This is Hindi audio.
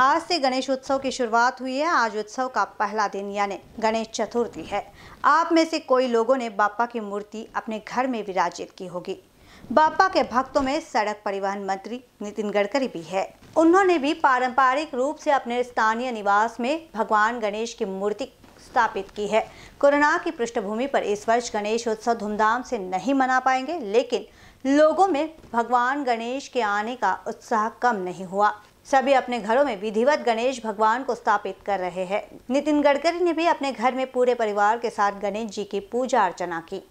आज से गणेश उत्सव की शुरुआत हुई है आज उत्सव का पहला दिन यानी गणेश चतुर्थी है आप में से कोई लोगों ने बापा की मूर्ति अपने घर में विराजित की होगी बापा के भक्तों में सड़क परिवहन मंत्री नितिन गडकरी भी है उन्होंने भी पारंपरिक रूप से अपने स्थानीय निवास में भगवान गणेश की मूर्ति स्थापित की है कोरोना की पृष्ठभूमि पर इस वर्ष गणेश उत्सव धूमधाम से नहीं मना पाएंगे लेकिन लोगों में भगवान गणेश के आने का उत्साह कम नहीं हुआ सभी अपने घरों में विधिवत गणेश भगवान को स्थापित कर रहे हैं नितिन गडकरी ने भी अपने घर में पूरे परिवार के साथ गणेश जी की पूजा अर्चना की